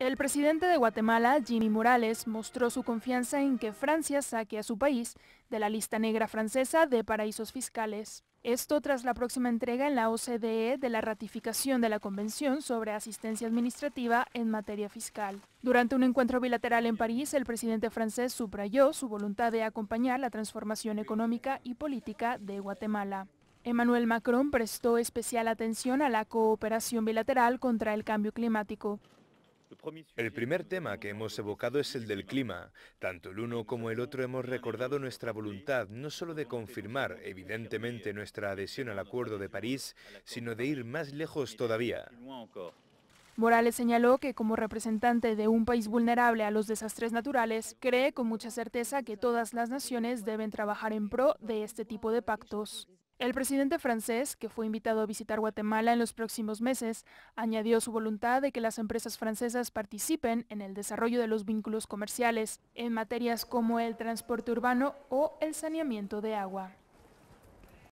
El presidente de Guatemala, Jimmy Morales, mostró su confianza en que Francia saque a su país de la lista negra francesa de paraísos fiscales. Esto tras la próxima entrega en la OCDE de la ratificación de la Convención sobre Asistencia Administrativa en materia fiscal. Durante un encuentro bilateral en París, el presidente francés subrayó su voluntad de acompañar la transformación económica y política de Guatemala. Emmanuel Macron prestó especial atención a la cooperación bilateral contra el cambio climático, el primer tema que hemos evocado es el del clima. Tanto el uno como el otro hemos recordado nuestra voluntad no solo de confirmar evidentemente nuestra adhesión al Acuerdo de París, sino de ir más lejos todavía. Morales señaló que como representante de un país vulnerable a los desastres naturales, cree con mucha certeza que todas las naciones deben trabajar en pro de este tipo de pactos. El presidente francés, que fue invitado a visitar Guatemala en los próximos meses, añadió su voluntad de que las empresas francesas participen en el desarrollo de los vínculos comerciales en materias como el transporte urbano o el saneamiento de agua.